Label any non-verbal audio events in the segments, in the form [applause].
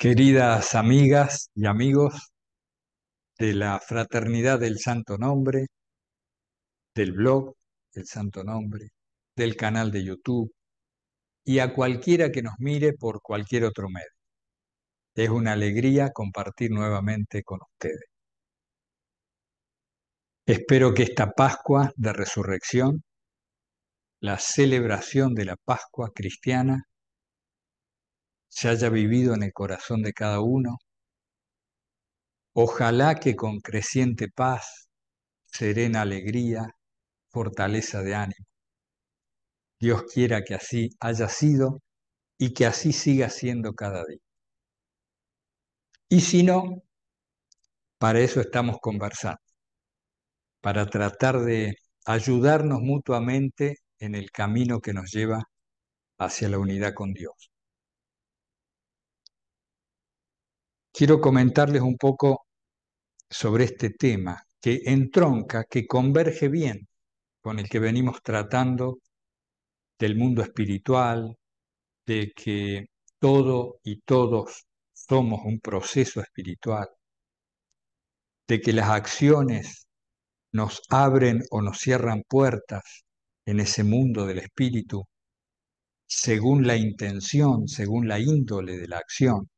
Queridas amigas y amigos de la Fraternidad del Santo Nombre, del blog El Santo Nombre, del canal de YouTube y a cualquiera que nos mire por cualquier otro medio. Es una alegría compartir nuevamente con ustedes. Espero que esta Pascua de Resurrección, la celebración de la Pascua cristiana, se haya vivido en el corazón de cada uno. Ojalá que con creciente paz, serena alegría, fortaleza de ánimo. Dios quiera que así haya sido y que así siga siendo cada día. Y si no, para eso estamos conversando, para tratar de ayudarnos mutuamente en el camino que nos lleva hacia la unidad con Dios. quiero comentarles un poco sobre este tema que entronca, que converge bien con el que venimos tratando del mundo espiritual, de que todo y todos somos un proceso espiritual, de que las acciones nos abren o nos cierran puertas en ese mundo del espíritu, según la intención, según la índole de la acción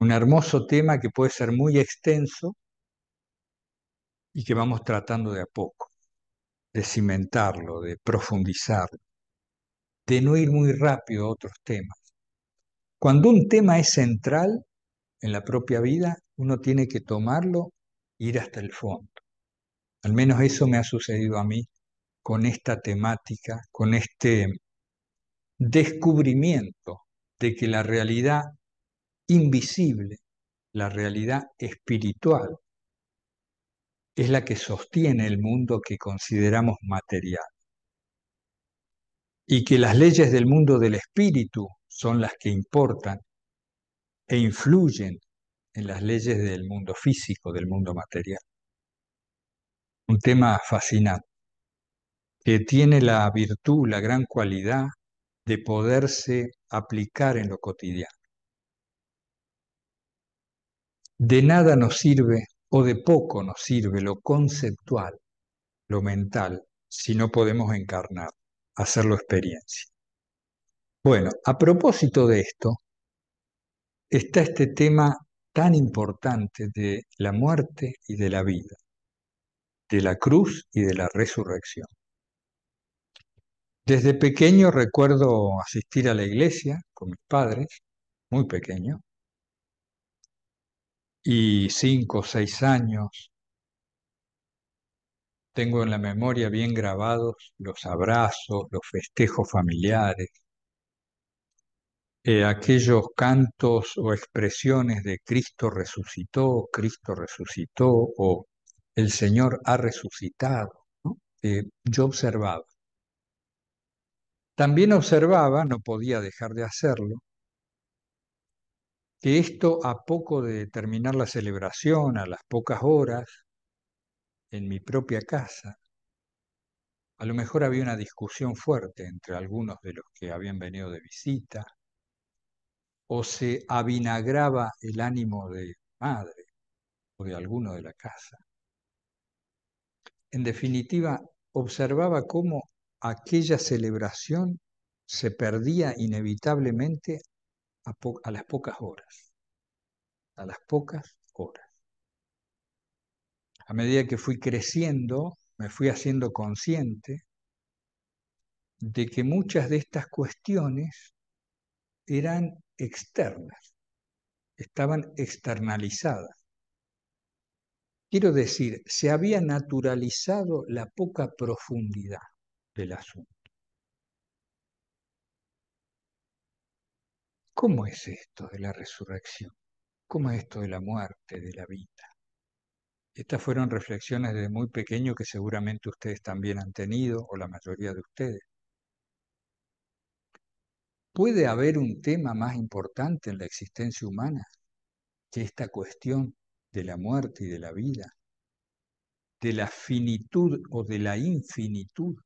un hermoso tema que puede ser muy extenso y que vamos tratando de a poco, de cimentarlo, de profundizarlo, de no ir muy rápido a otros temas. Cuando un tema es central en la propia vida, uno tiene que tomarlo ir hasta el fondo. Al menos eso me ha sucedido a mí con esta temática, con este descubrimiento de que la realidad invisible, la realidad espiritual, es la que sostiene el mundo que consideramos material. Y que las leyes del mundo del espíritu son las que importan e influyen en las leyes del mundo físico, del mundo material. Un tema fascinante, que tiene la virtud, la gran cualidad de poderse aplicar en lo cotidiano. De nada nos sirve o de poco nos sirve lo conceptual, lo mental, si no podemos encarnar, hacerlo experiencia. Bueno, a propósito de esto, está este tema tan importante de la muerte y de la vida, de la cruz y de la resurrección. Desde pequeño recuerdo asistir a la iglesia con mis padres, muy pequeño, y cinco o seis años. Tengo en la memoria bien grabados los abrazos, los festejos familiares, eh, aquellos cantos o expresiones de Cristo resucitó, Cristo resucitó o el Señor ha resucitado. Eh, yo observaba. También observaba, no podía dejar de hacerlo, que esto a poco de terminar la celebración, a las pocas horas, en mi propia casa, a lo mejor había una discusión fuerte entre algunos de los que habían venido de visita, o se avinagraba el ánimo de madre o de alguno de la casa. En definitiva, observaba cómo aquella celebración se perdía inevitablemente a, las pocas horas. A las pocas horas. A medida que fui creciendo, me fui haciendo consciente de que muchas de estas cuestiones eran externas, estaban externalizadas. Quiero decir, se había naturalizado la poca profundidad del asunto. ¿Cómo es esto de la resurrección? ¿Cómo es esto de la muerte, de la vida? Estas fueron reflexiones desde muy pequeño que seguramente ustedes también han tenido, o la mayoría de ustedes. ¿Puede haber un tema más importante en la existencia humana que esta cuestión de la muerte y de la vida, de la finitud o de la infinitud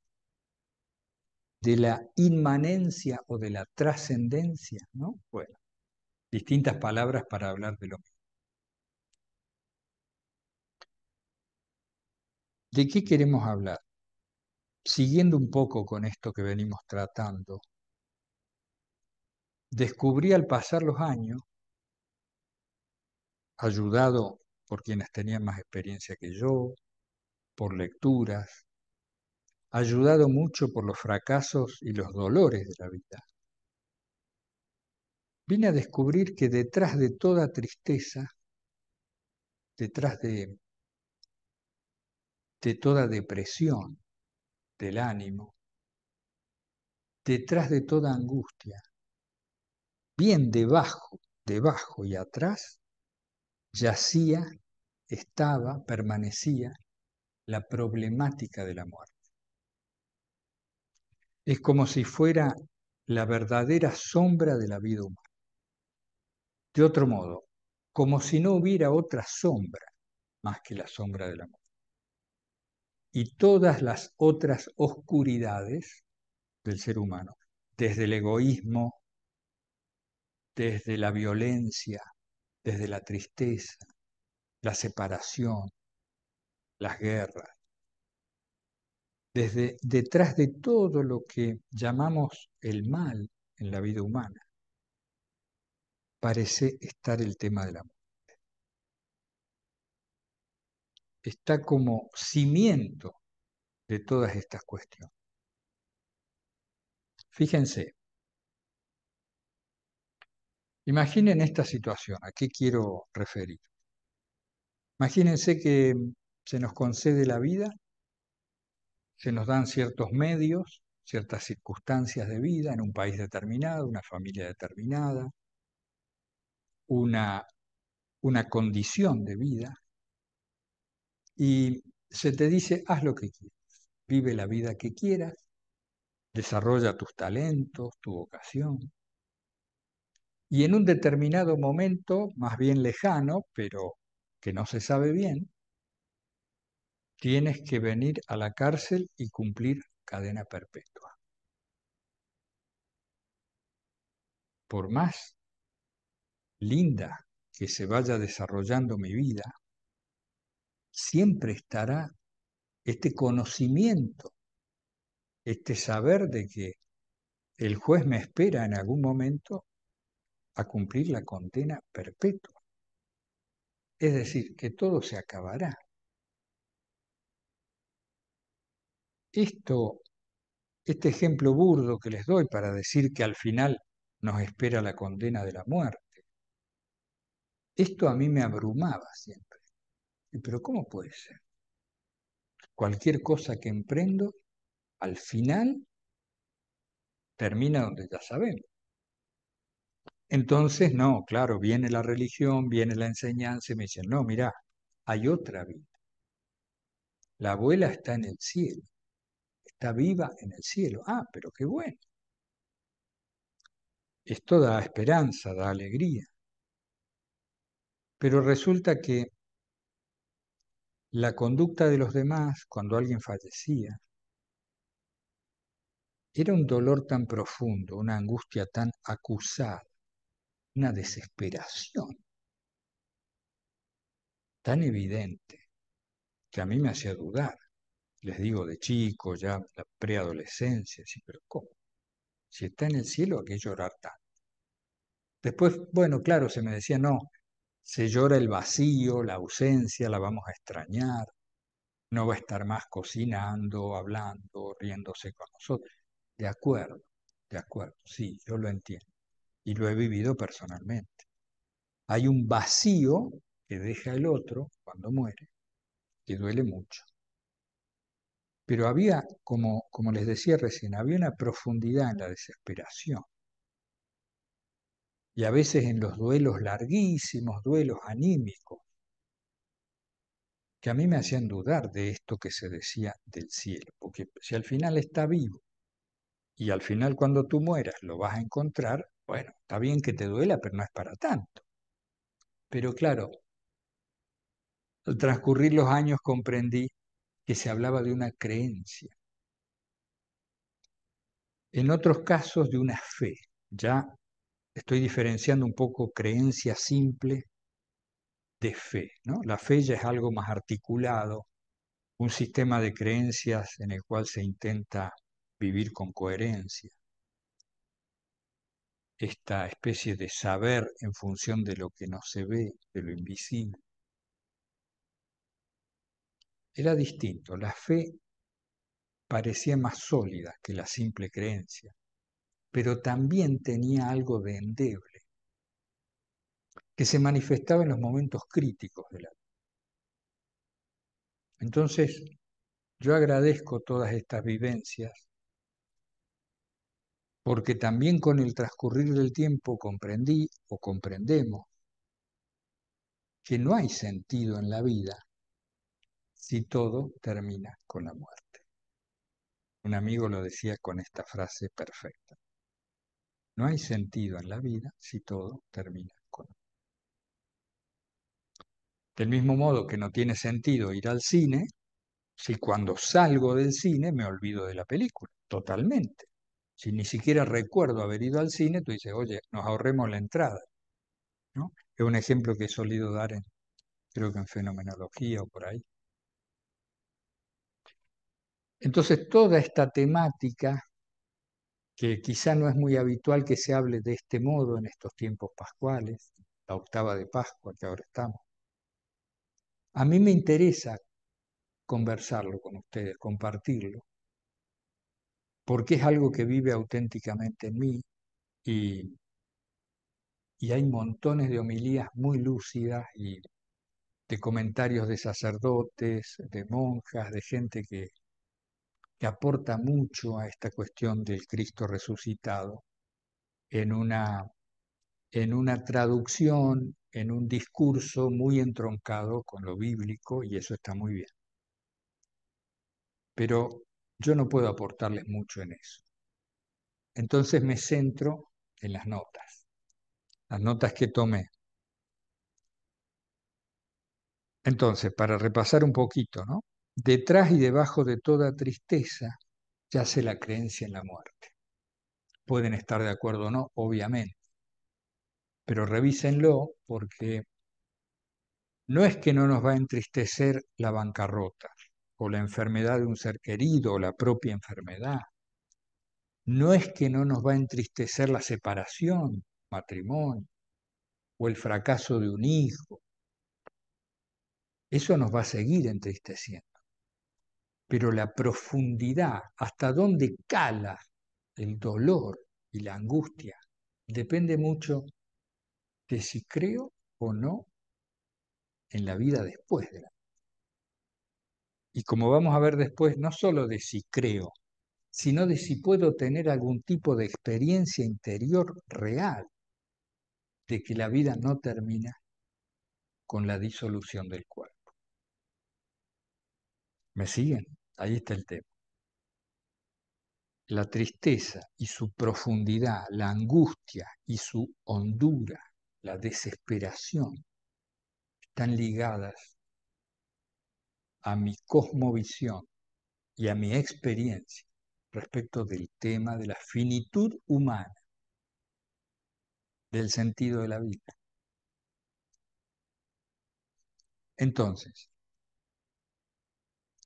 de la inmanencia o de la trascendencia, ¿no? Bueno, distintas palabras para hablar de lo mismo. ¿De qué queremos hablar? Siguiendo un poco con esto que venimos tratando, descubrí al pasar los años, ayudado por quienes tenían más experiencia que yo, por lecturas, ayudado mucho por los fracasos y los dolores de la vida. Vine a descubrir que detrás de toda tristeza, detrás de, de toda depresión del ánimo, detrás de toda angustia, bien debajo, debajo y atrás, yacía, estaba, permanecía la problemática de la muerte es como si fuera la verdadera sombra de la vida humana. De otro modo, como si no hubiera otra sombra más que la sombra del amor. Y todas las otras oscuridades del ser humano, desde el egoísmo, desde la violencia, desde la tristeza, la separación, las guerras, desde detrás de todo lo que llamamos el mal en la vida humana, parece estar el tema de la muerte. Está como cimiento de todas estas cuestiones. Fíjense, imaginen esta situación, ¿a qué quiero referir? Imagínense que se nos concede la vida se nos dan ciertos medios, ciertas circunstancias de vida en un país determinado, una familia determinada, una, una condición de vida, y se te dice, haz lo que quieras, vive la vida que quieras, desarrolla tus talentos, tu vocación. Y en un determinado momento, más bien lejano, pero que no se sabe bien, tienes que venir a la cárcel y cumplir cadena perpetua. Por más linda que se vaya desarrollando mi vida, siempre estará este conocimiento, este saber de que el juez me espera en algún momento a cumplir la condena perpetua. Es decir, que todo se acabará. esto, este ejemplo burdo que les doy para decir que al final nos espera la condena de la muerte, esto a mí me abrumaba siempre. Pero ¿cómo puede ser? Cualquier cosa que emprendo, al final, termina donde ya sabemos. Entonces, no, claro, viene la religión, viene la enseñanza y me dicen, no, mirá, hay otra vida. La abuela está en el cielo viva en el cielo. Ah, pero qué bueno. Esto da esperanza, da alegría. Pero resulta que la conducta de los demás cuando alguien fallecía era un dolor tan profundo, una angustia tan acusada, una desesperación tan evidente que a mí me hacía dudar les digo de chico, ya la preadolescencia, sí, pero ¿cómo? Si está en el cielo, ¿a qué llorar tanto? Después, bueno, claro, se me decía, no, se llora el vacío, la ausencia, la vamos a extrañar, no va a estar más cocinando, hablando, riéndose con nosotros. De acuerdo, de acuerdo, sí, yo lo entiendo y lo he vivido personalmente. Hay un vacío que deja el otro cuando muere, que duele mucho. Pero había, como, como les decía recién, había una profundidad en la desesperación. Y a veces en los duelos larguísimos, duelos anímicos, que a mí me hacían dudar de esto que se decía del cielo. Porque si al final está vivo y al final cuando tú mueras lo vas a encontrar, bueno, está bien que te duela, pero no es para tanto. Pero claro, al transcurrir los años comprendí que se hablaba de una creencia. En otros casos de una fe. Ya estoy diferenciando un poco creencia simple de fe. ¿no? La fe ya es algo más articulado, un sistema de creencias en el cual se intenta vivir con coherencia. Esta especie de saber en función de lo que no se ve, de lo invisible. Era distinto, la fe parecía más sólida que la simple creencia, pero también tenía algo de endeble, que se manifestaba en los momentos críticos de la vida. Entonces, yo agradezco todas estas vivencias, porque también con el transcurrir del tiempo comprendí o comprendemos que no hay sentido en la vida si todo termina con la muerte. Un amigo lo decía con esta frase perfecta. No hay sentido en la vida si todo termina con la muerte. Del mismo modo que no tiene sentido ir al cine si cuando salgo del cine me olvido de la película, totalmente. Si ni siquiera recuerdo haber ido al cine, tú dices, oye, nos ahorremos la entrada. Es un ejemplo que he solido dar en, creo que en fenomenología o por ahí. Entonces, toda esta temática, que quizá no es muy habitual que se hable de este modo en estos tiempos pascuales, la octava de Pascua que ahora estamos, a mí me interesa conversarlo con ustedes, compartirlo, porque es algo que vive auténticamente en mí y, y hay montones de homilías muy lúcidas y de comentarios de sacerdotes, de monjas, de gente que, que aporta mucho a esta cuestión del Cristo resucitado en una, en una traducción, en un discurso muy entroncado con lo bíblico y eso está muy bien. Pero yo no puedo aportarles mucho en eso. Entonces me centro en las notas, las notas que tomé. Entonces, para repasar un poquito, ¿no? Detrás y debajo de toda tristeza yace la creencia en la muerte. Pueden estar de acuerdo o no, obviamente, pero revísenlo porque no es que no nos va a entristecer la bancarrota o la enfermedad de un ser querido o la propia enfermedad. No es que no nos va a entristecer la separación, matrimonio, o el fracaso de un hijo. Eso nos va a seguir entristeciendo pero la profundidad, hasta dónde cala el dolor y la angustia, depende mucho de si creo o no en la vida después de la Y como vamos a ver después, no solo de si creo, sino de si puedo tener algún tipo de experiencia interior real de que la vida no termina con la disolución del cuerpo. ¿Me siguen? Ahí está el tema. La tristeza y su profundidad, la angustia y su hondura, la desesperación, están ligadas a mi cosmovisión y a mi experiencia respecto del tema de la finitud humana, del sentido de la vida. Entonces,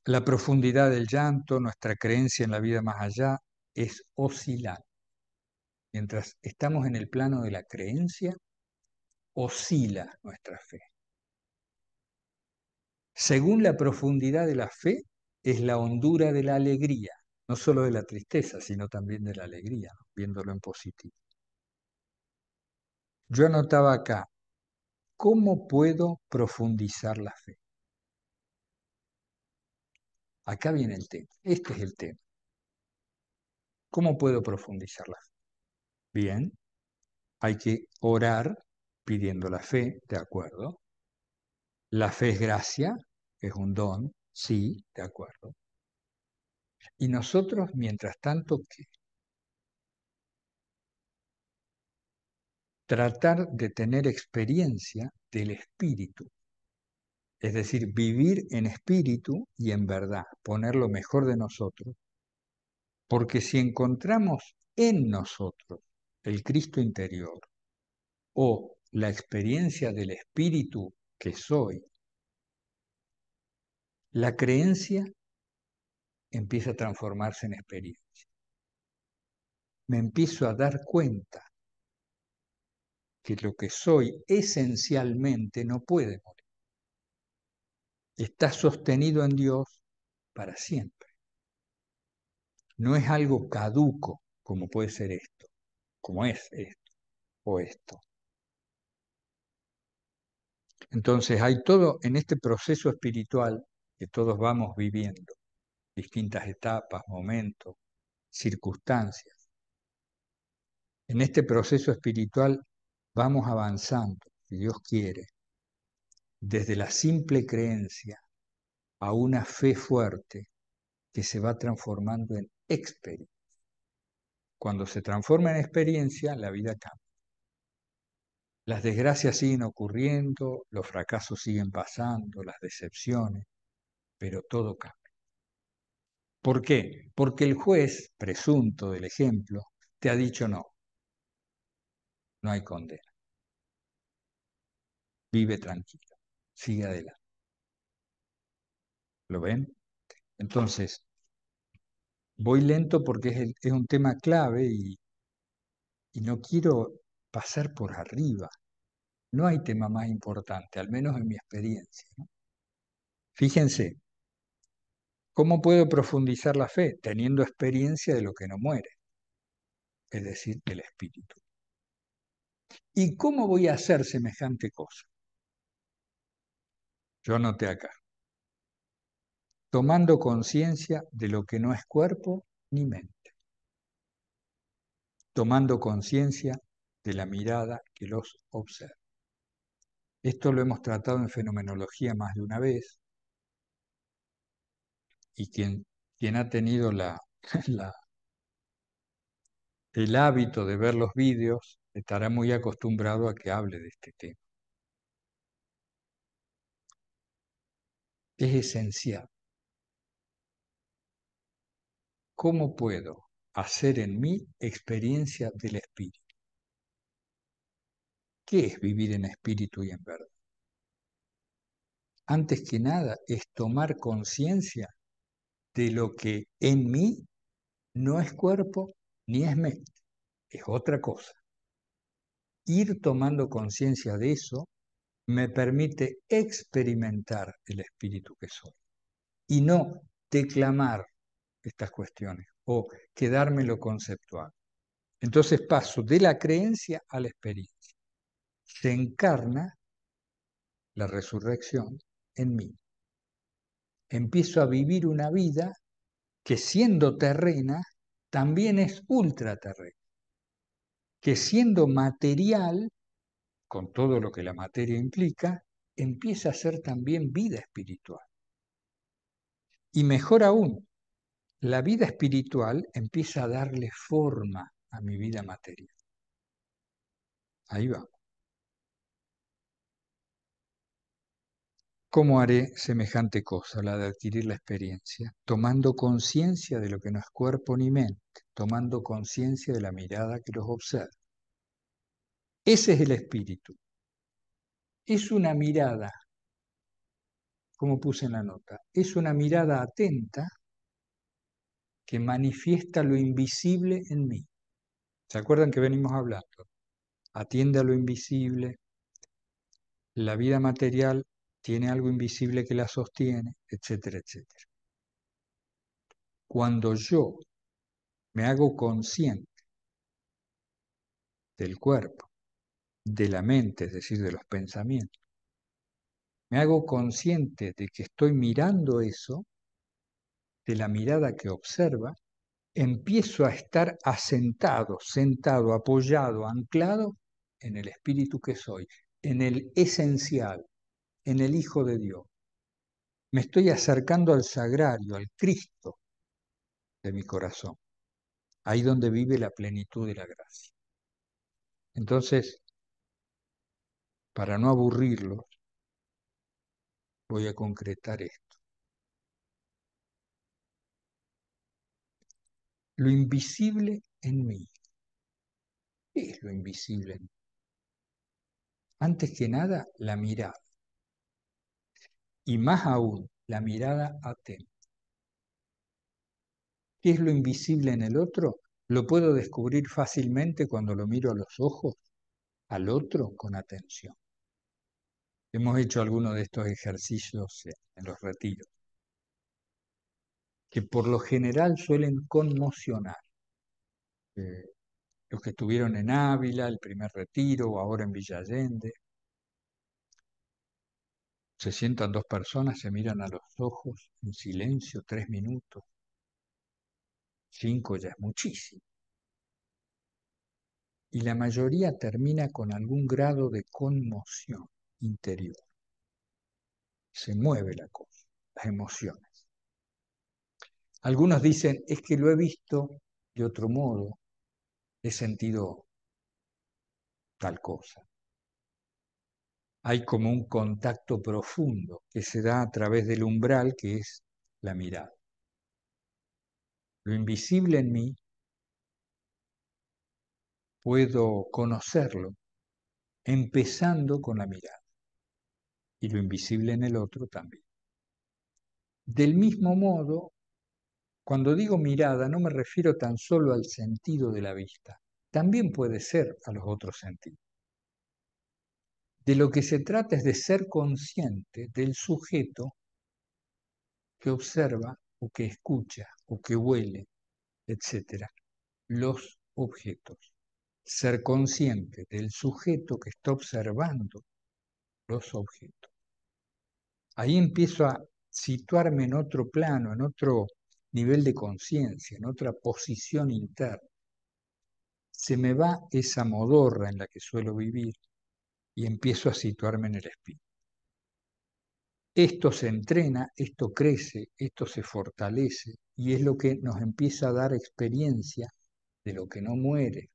la profundidad del llanto, nuestra creencia en la vida más allá, es oscilar. Mientras estamos en el plano de la creencia, oscila nuestra fe. Según la profundidad de la fe, es la hondura de la alegría, no solo de la tristeza, sino también de la alegría, viéndolo en positivo. Yo anotaba acá, ¿cómo puedo profundizar la fe? Acá viene el tema. Este es el tema. ¿Cómo puedo profundizar la fe? Bien, hay que orar pidiendo la fe, de acuerdo. La fe es gracia, es un don, sí, de acuerdo. Y nosotros, mientras tanto, ¿qué? Tratar de tener experiencia del Espíritu es decir, vivir en espíritu y en verdad, poner lo mejor de nosotros. Porque si encontramos en nosotros el Cristo interior o la experiencia del espíritu que soy, la creencia empieza a transformarse en experiencia. Me empiezo a dar cuenta que lo que soy esencialmente no puede morir está sostenido en Dios para siempre. No es algo caduco como puede ser esto, como es esto o esto. Entonces hay todo en este proceso espiritual que todos vamos viviendo, distintas etapas, momentos, circunstancias. En este proceso espiritual vamos avanzando, si Dios quiere, desde la simple creencia a una fe fuerte que se va transformando en experiencia. Cuando se transforma en experiencia, la vida cambia. Las desgracias siguen ocurriendo, los fracasos siguen pasando, las decepciones, pero todo cambia. ¿Por qué? Porque el juez, presunto del ejemplo, te ha dicho no. No hay condena. Vive tranquilo sigue adelante. ¿Lo ven? Entonces, voy lento porque es, un tema clave y, no quiero pasar por arriba. No hay tema más importante, al menos en mi experiencia. Fíjense, ¿cómo puedo profundizar la fe? Teniendo experiencia de lo que no muere, es decir, del Espíritu. ¿Y cómo voy a hacer semejante cosa? Yo anoté acá. Tomando conciencia de lo que no es cuerpo ni mente. Tomando conciencia de la mirada que los observa. Esto lo hemos tratado en fenomenología más de una vez. Y quien, quien ha tenido la, [laughs] el hábito de ver los vídeos estará muy acostumbrado a que hable de este tema. es esencial. ¿Cómo puedo hacer en mí experiencia del espíritu? ¿Qué es vivir en espíritu y en verdad? Antes que nada es tomar conciencia de lo que en mí no es cuerpo ni es mente, es otra cosa. Ir tomando conciencia de eso me permite experimentar el espíritu que soy y no declamar estas cuestiones o quedármelo conceptual. Entonces paso de la creencia a la experiencia. Se encarna la resurrección en mí. Empiezo a vivir una vida que siendo terrena también es ultraterrena, que siendo material con todo lo que la materia implica, empieza a ser también vida espiritual. Y mejor aún, la vida espiritual empieza a darle forma a mi vida material. Ahí vamos. ¿Cómo haré semejante cosa, la de adquirir la experiencia? Tomando conciencia de lo que no es cuerpo ni mente, tomando conciencia de la mirada que los observa. Ese es el espíritu. Es una mirada, como puse en la nota, es una mirada atenta que manifiesta lo invisible en mí. ¿Se acuerdan que venimos hablando? Atiende a lo invisible. La vida material tiene algo invisible que la sostiene, etcétera, etcétera. Cuando yo me hago consciente del cuerpo, de la mente, es decir, de los pensamientos. Me hago consciente de que estoy mirando eso, de la mirada que observa, empiezo a estar asentado, sentado, apoyado, anclado en el espíritu que soy, en el esencial, en el Hijo de Dios. Me estoy acercando al sagrario, al Cristo de mi corazón, ahí donde vive la plenitud de la gracia. Entonces, para no aburrirlos, voy a concretar esto. Lo invisible en mí. ¿Qué es lo invisible en mí? Antes que nada, la mirada. Y más aún, la mirada atenta. ¿Qué es lo invisible en el otro? Lo puedo descubrir fácilmente cuando lo miro a los ojos, al otro con atención. Hemos hecho algunos de estos ejercicios en los retiros, que por lo general suelen conmocionar. Eh, los que estuvieron en Ávila, el primer retiro, o ahora en Villa Se sientan dos personas, se miran a los ojos en silencio tres minutos. Cinco ya es muchísimo. Y la mayoría termina con algún grado de conmoción interior. Se mueve la cosa, las emociones. Algunos dicen, es que lo he visto de otro modo, he sentido tal cosa. Hay como un contacto profundo que se da a través del umbral que es la mirada. Lo invisible en mí puedo conocerlo empezando con la mirada y lo invisible en el otro también. Del mismo modo, cuando digo mirada no me refiero tan solo al sentido de la vista, también puede ser a los otros sentidos. De lo que se trata es de ser consciente del sujeto que observa o que escucha o que huele, etc. Los objetos. Ser consciente del sujeto que está observando los objetos. Ahí empiezo a situarme en otro plano, en otro nivel de conciencia, en otra posición interna. Se me va esa modorra en la que suelo vivir y empiezo a situarme en el espíritu. Esto se entrena, esto crece, esto se fortalece y es lo que nos empieza a dar experiencia de lo que no muere,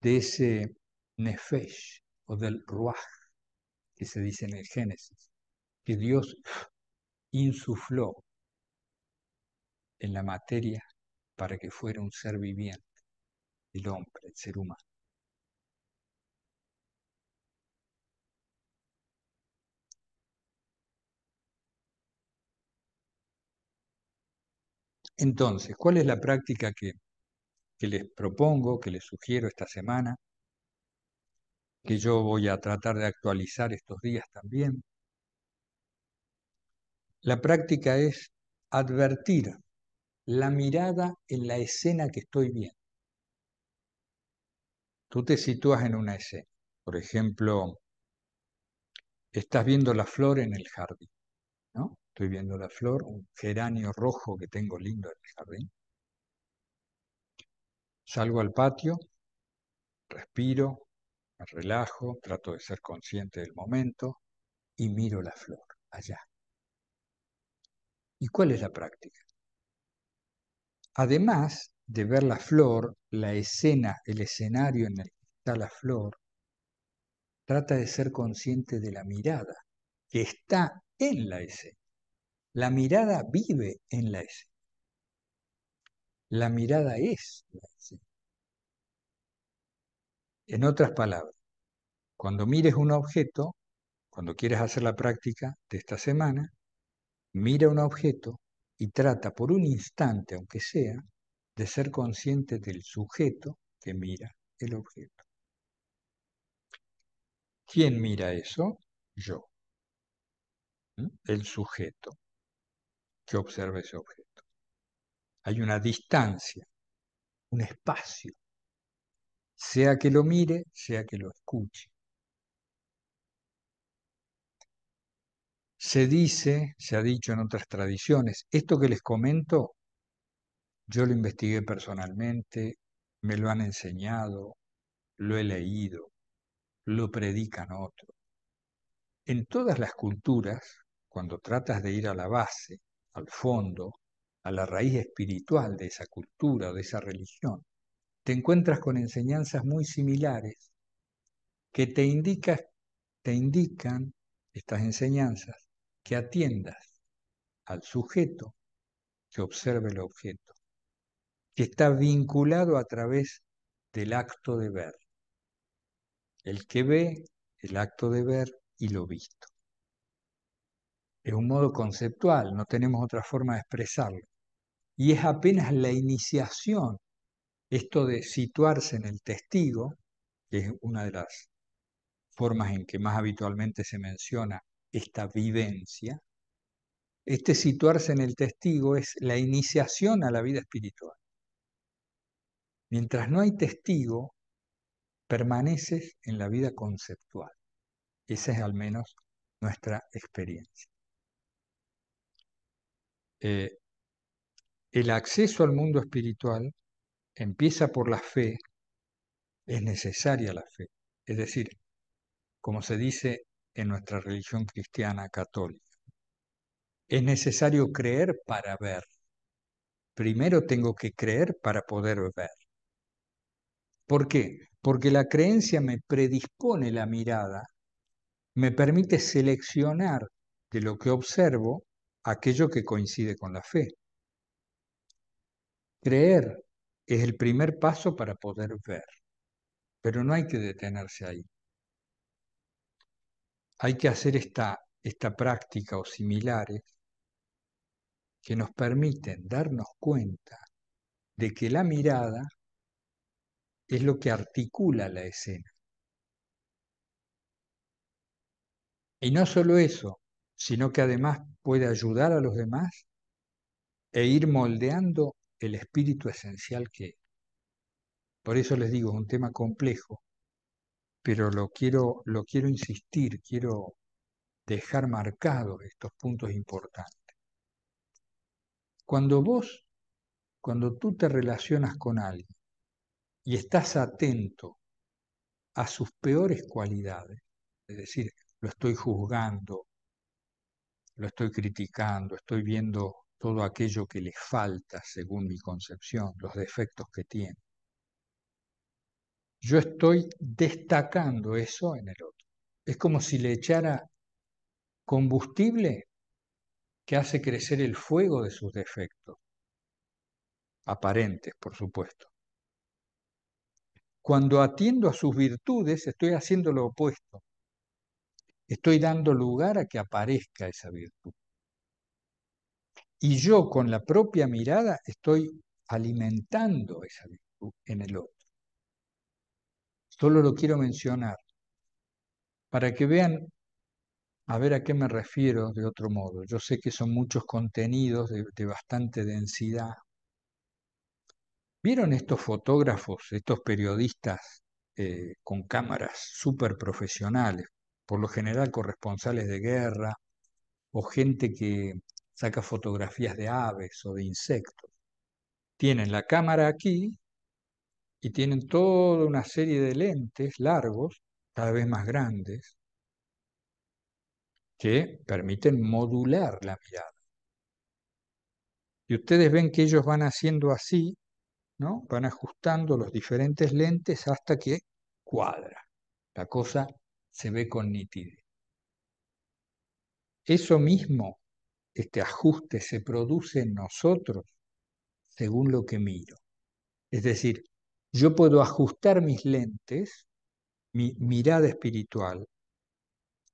de ese nefesh, o del Ruach, que se dice en el Génesis, que Dios insufló en la materia para que fuera un ser viviente, el hombre, el ser humano. Entonces, ¿cuál es la práctica que, que les propongo, que les sugiero esta semana? que yo voy a tratar de actualizar estos días también. La práctica es advertir la mirada en la escena que estoy viendo. Tú te sitúas en una escena. Por ejemplo, estás viendo la flor en el jardín. ¿no? Estoy viendo la flor, un geranio rojo que tengo lindo en el jardín. Salgo al patio, respiro, me relajo, trato de ser consciente del momento y miro la flor allá. ¿Y cuál es la práctica? Además de ver la flor, la escena, el escenario en el que está la flor, trata de ser consciente de la mirada que está en la escena. La mirada vive en la escena. La mirada es la escena. En otras palabras, cuando mires un objeto, cuando quieres hacer la práctica de esta semana, mira un objeto y trata por un instante, aunque sea, de ser consciente del sujeto que mira el objeto. ¿Quién mira eso? Yo. ¿Mm? El sujeto que observa ese objeto. Hay una distancia, un espacio sea que lo mire, sea que lo escuche. Se dice, se ha dicho en otras tradiciones, esto que les comento, yo lo investigué personalmente, me lo han enseñado, lo he leído, lo predican otros. En todas las culturas, cuando tratas de ir a la base, al fondo, a la raíz espiritual de esa cultura, de esa religión, te encuentras con enseñanzas muy similares que te, te indican estas enseñanzas que atiendas al sujeto que observe el objeto, que está vinculado a través del acto de ver. El que ve, el acto de ver y lo visto. Es un modo conceptual, no tenemos otra forma de expresarlo. Y es apenas la iniciación esto de situarse en el testigo, que es una de las formas en que más habitualmente se menciona esta vivencia, este situarse en el testigo es la iniciación a la vida espiritual. Mientras no hay testigo, permaneces en la vida conceptual. Esa es al menos nuestra experiencia. Eh, el acceso al mundo espiritual empieza por la fe, es necesaria la fe. Es decir, como se dice en nuestra religión cristiana católica, es necesario creer para ver. Primero tengo que creer para poder ver. ¿Por qué? Porque la creencia me predispone la mirada, me permite seleccionar de lo que observo aquello que coincide con la fe. Creer es el primer paso para poder ver, pero no hay que detenerse ahí. Hay que hacer esta, esta práctica o similares que nos permiten darnos cuenta de que la mirada es lo que articula la escena. Y no solo eso, sino que además puede ayudar a los demás e ir moldeando el espíritu esencial que Por eso les digo, es un tema complejo, pero lo quiero, lo quiero insistir, quiero dejar marcados estos puntos importantes. Cuando vos, cuando tú te relacionas con alguien y estás atento a sus peores cualidades, es decir, lo estoy juzgando, lo estoy criticando, estoy viendo todo aquello que le falta según mi concepción, los defectos que tiene. Yo estoy destacando eso en el otro. Es como si le echara combustible que hace crecer el fuego de sus defectos, aparentes, por supuesto. Cuando atiendo a sus virtudes, estoy haciendo lo opuesto. Estoy dando lugar a que aparezca esa virtud. Y yo con la propia mirada estoy alimentando esa virtud en el otro. Solo lo quiero mencionar para que vean a ver a qué me refiero de otro modo. Yo sé que son muchos contenidos de, bastante densidad. ¿Vieron estos fotógrafos, estos periodistas eh, con cámaras súper profesionales, por lo general corresponsales de guerra o gente que saca fotografías de aves o de insectos. Tienen la cámara aquí y tienen toda una serie de lentes largos, cada vez más grandes, que permiten modular la mirada. Y ustedes ven que ellos van haciendo así, ¿no? Van ajustando los diferentes lentes hasta que cuadra. La cosa se ve con nitidez. Eso mismo este ajuste se produce en nosotros según lo que miro. Es decir, yo puedo ajustar mis lentes, mi mirada espiritual,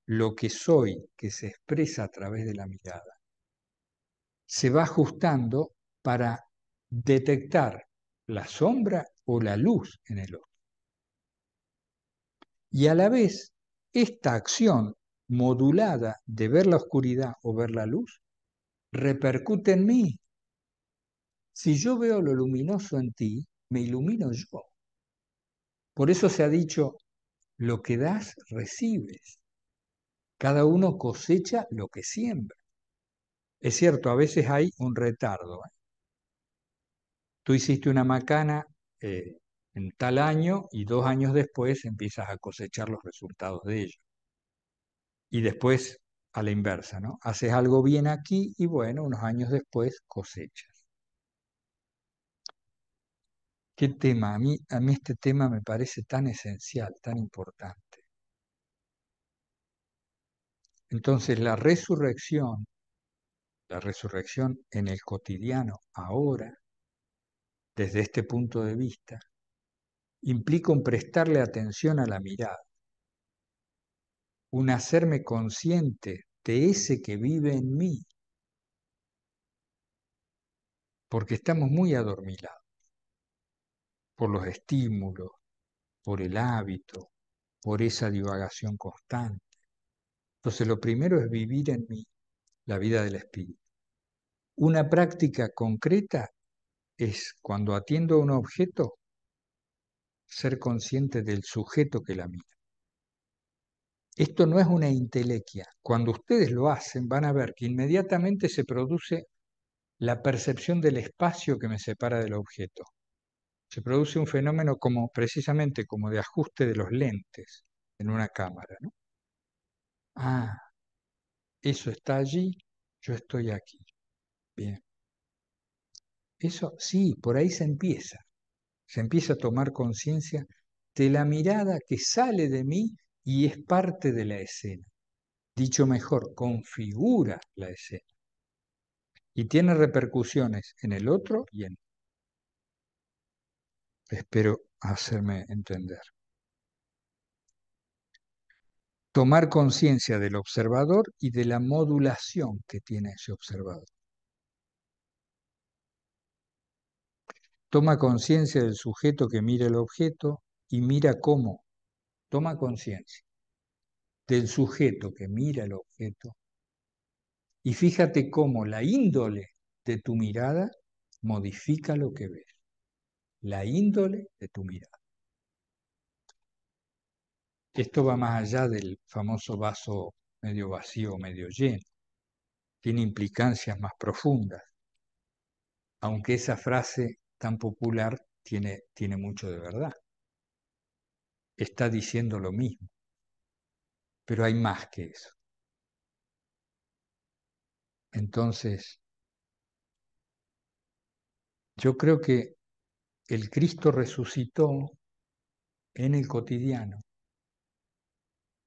lo que soy, que se expresa a través de la mirada, se va ajustando para detectar la sombra o la luz en el otro. Y a la vez, esta acción modulada de ver la oscuridad o ver la luz repercute en mí. Si yo veo lo luminoso en ti, me ilumino yo. Por eso se ha dicho, lo que das, recibes. Cada uno cosecha lo que siembra. Es cierto, a veces hay un retardo. ¿eh? Tú hiciste una macana eh, en tal año y dos años después empiezas a cosechar los resultados de ello. Y después a la inversa, ¿no? Haces algo bien aquí y bueno, unos años después cosechas. ¿Qué tema? A mí, a mí este tema me parece tan esencial, tan importante. Entonces la resurrección, la resurrección en el cotidiano, ahora, desde este punto de vista, implica un prestarle atención a la mirada un hacerme consciente de ese que vive en mí, porque estamos muy adormilados por los estímulos, por el hábito, por esa divagación constante. Entonces lo primero es vivir en mí la vida del espíritu. Una práctica concreta es cuando atiendo a un objeto, ser consciente del sujeto que la mira. Esto no es una intelequia. Cuando ustedes lo hacen, van a ver que inmediatamente se produce la percepción del espacio que me separa del objeto. Se produce un fenómeno como precisamente como de ajuste de los lentes en una cámara. Ah, eso está allí, yo estoy aquí. Bien. Eso sí, por ahí se empieza. Se empieza a tomar conciencia de la mirada que sale de mí y es parte de la escena. Dicho mejor, configura la escena. Y tiene repercusiones en el otro y en... Espero hacerme entender. Tomar conciencia del observador y de la modulación que tiene ese observador. Toma conciencia del sujeto que mira el objeto y mira cómo toma conciencia del sujeto que mira el objeto y fíjate cómo la índole de tu mirada modifica lo que ves. La índole de tu mirada. Esto va más allá del famoso vaso medio vacío medio lleno. Tiene implicancias más profundas. Aunque esa frase tan popular tiene, tiene mucho de verdad está diciendo lo mismo. Pero hay más que eso. Entonces, yo creo que el Cristo resucitó en el cotidiano,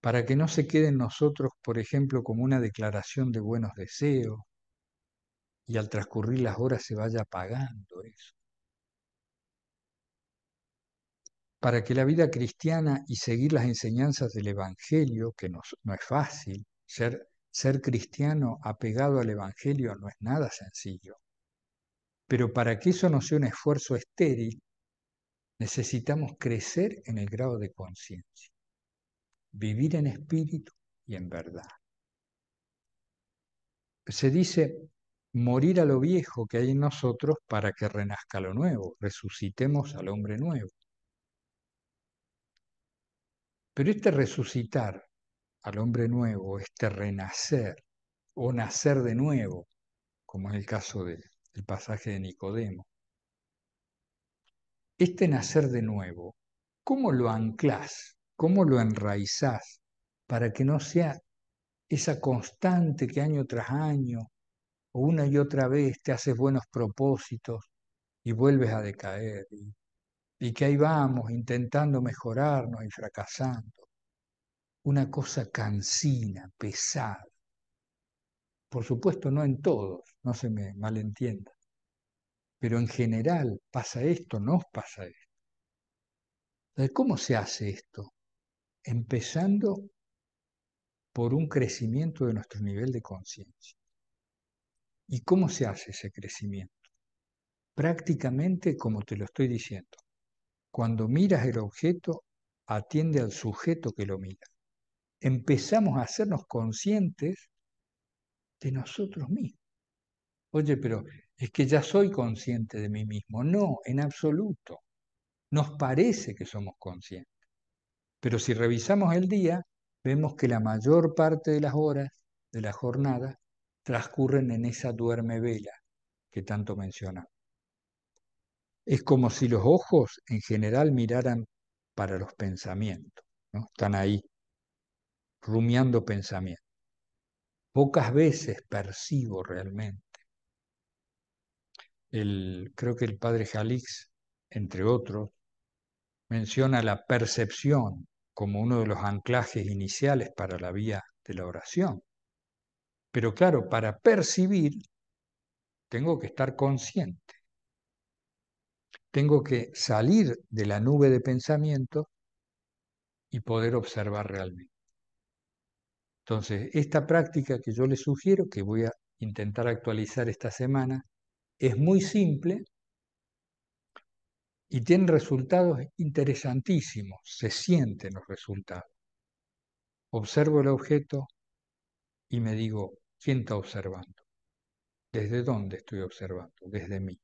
para que no se quede en nosotros, por ejemplo, como una declaración de buenos deseos, y al transcurrir las horas se vaya apagando eso. para que la vida cristiana y seguir las enseñanzas del Evangelio, que no, es fácil, ser, ser cristiano apegado al Evangelio no es nada sencillo. Pero para que eso no sea un esfuerzo estéril, necesitamos crecer en el grado de conciencia, vivir en espíritu y en verdad. Se dice morir a lo viejo que hay en nosotros para que renazca lo nuevo, resucitemos al hombre nuevo. Pero este resucitar al hombre nuevo, este renacer o nacer de nuevo, como es el caso del pasaje de Nicodemo, este nacer de nuevo, ¿cómo lo anclas, ¿Cómo lo enraizás para que no sea esa constante que año tras año o una y otra vez te haces buenos propósitos y vuelves a decaer y que ahí vamos intentando mejorarnos y fracasando. Una cosa cansina, pesada. Por supuesto, no en todos, no se me malentienda, pero en general pasa esto, nos pasa esto. ¿Cómo se hace esto? Empezando por un crecimiento de nuestro nivel de conciencia. ¿Y cómo se hace ese crecimiento? Prácticamente como te lo estoy diciendo cuando miras el objeto, atiende al sujeto que lo mira. Empezamos a hacernos conscientes de nosotros mismos. Oye, pero es que ya soy consciente de mí mismo. No, en absoluto. Nos parece que somos conscientes. Pero si revisamos el día, vemos que la mayor parte de las horas de la jornada transcurren en esa duerme vela que tanto mencionamos. Es como si los ojos en general miraran para los pensamientos, ¿no? están ahí rumiando pensamientos. Pocas veces percibo realmente. creo que el padre Jalix, entre otros, menciona la percepción como uno de los anclajes iniciales para la vía de la oración. Pero claro, para percibir tengo que estar consciente tengo que salir de la nube de pensamiento y poder observar realmente. Entonces, esta práctica que yo les sugiero, que voy a intentar actualizar esta semana, es muy simple y tiene resultados interesantísimos, se sienten los resultados. Observo el objeto y me digo, ¿quién está observando? ¿Desde dónde estoy observando? Desde mí.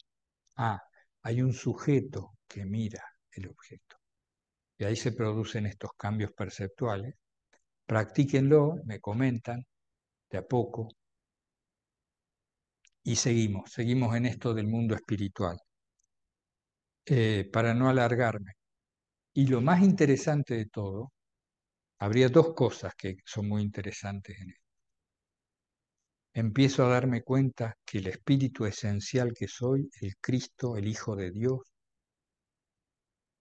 Ah, hay un sujeto que mira el objeto. Y ahí se producen estos cambios perceptuales. Practíquenlo, me comentan de a poco. Y seguimos, seguimos en esto del mundo espiritual. Eh, para no alargarme. Y lo más interesante de todo, habría dos cosas que son muy interesantes en esto empiezo a darme cuenta que el espíritu esencial que soy, el Cristo, el Hijo de Dios,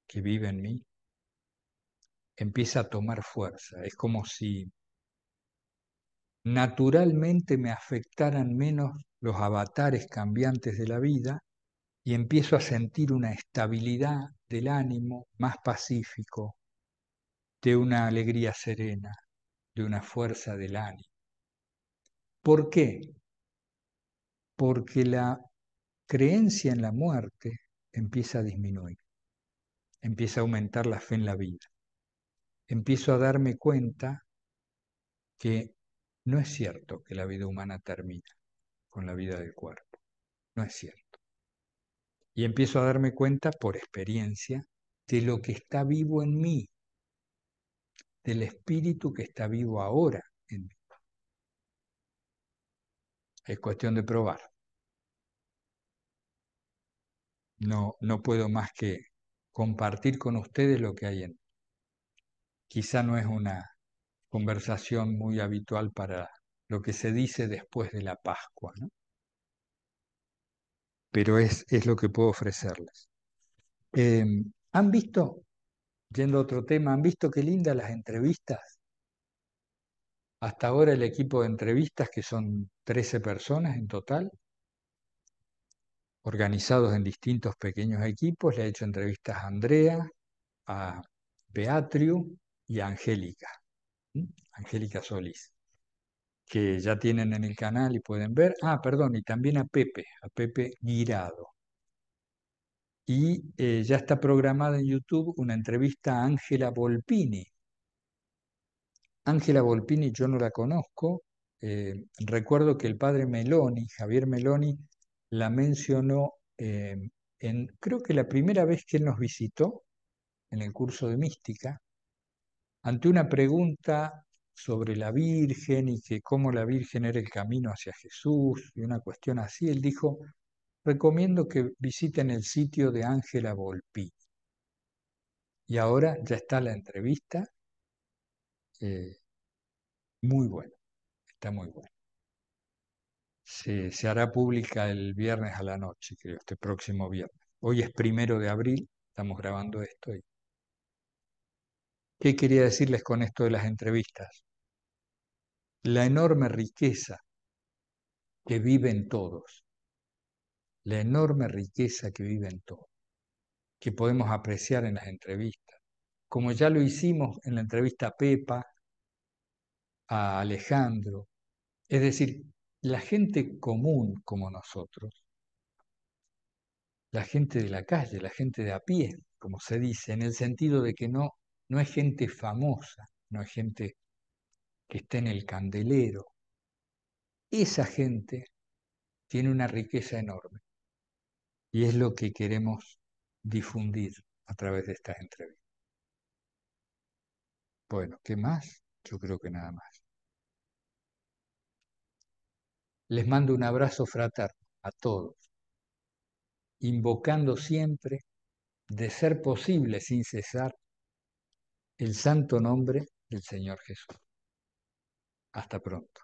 que vive en mí, empieza a tomar fuerza. Es como si naturalmente me afectaran menos los avatares cambiantes de la vida y empiezo a sentir una estabilidad del ánimo más pacífico, de una alegría serena, de una fuerza del ánimo. ¿Por qué? Porque la creencia en la muerte empieza a disminuir, empieza a aumentar la fe en la vida. Empiezo a darme cuenta que no es cierto que la vida humana termina con la vida del cuerpo, no es cierto. Y empiezo a darme cuenta por experiencia de lo que está vivo en mí, del espíritu que está vivo ahora en mí. Es cuestión de probar. No, no puedo más que compartir con ustedes lo que hay en. Quizá no es una conversación muy habitual para lo que se dice después de la Pascua, ¿no? pero es, es lo que puedo ofrecerles. Em, ¿Han visto, yendo a otro tema, han visto qué lindas las entrevistas hasta ahora el equipo de entrevistas, que son 13 personas en total, organizados en distintos pequeños equipos, le ha hecho entrevistas a Andrea, a Beatriu y a Angélica, Angélica Solís, que ya tienen en el canal y pueden ver. Ah, perdón, y también a Pepe, a Pepe Guirado. Y eh, ya está programada en YouTube una entrevista a Ángela Volpini, Ángela Volpini yo no la conozco. Eh, recuerdo que el padre Meloni, Javier Meloni, la mencionó eh, en, creo que la primera vez que él nos visitó, en el curso de mística, ante una pregunta sobre la Virgen y que cómo la Virgen era el camino hacia Jesús y una cuestión así, él dijo, recomiendo que visiten el sitio de Ángela Volpini. Y ahora ya está la entrevista, eh, muy bueno, está muy bueno. Se, hará pública el viernes a la noche, creo, este próximo viernes. Hoy es primero de abril, estamos grabando esto. ¿Qué quería decirles con esto de las entrevistas? La enorme riqueza que viven todos, la enorme riqueza que viven todos, que podemos apreciar en las entrevistas, como ya lo hicimos en la entrevista a Pepa, a Alejandro, es decir, la gente común como nosotros, la gente de la calle, la gente de a pie, como se dice, en el sentido de que no, no es gente famosa, no es gente que esté en el candelero. Esa gente tiene una riqueza enorme y es lo que queremos difundir a través de estas entrevistas. Bueno, ¿qué más? Yo creo que nada más. les mando un abrazo fraterno a todos, invocando siempre, de ser posible sin cesar, el santo nombre del Señor Jesús. Hasta pronto.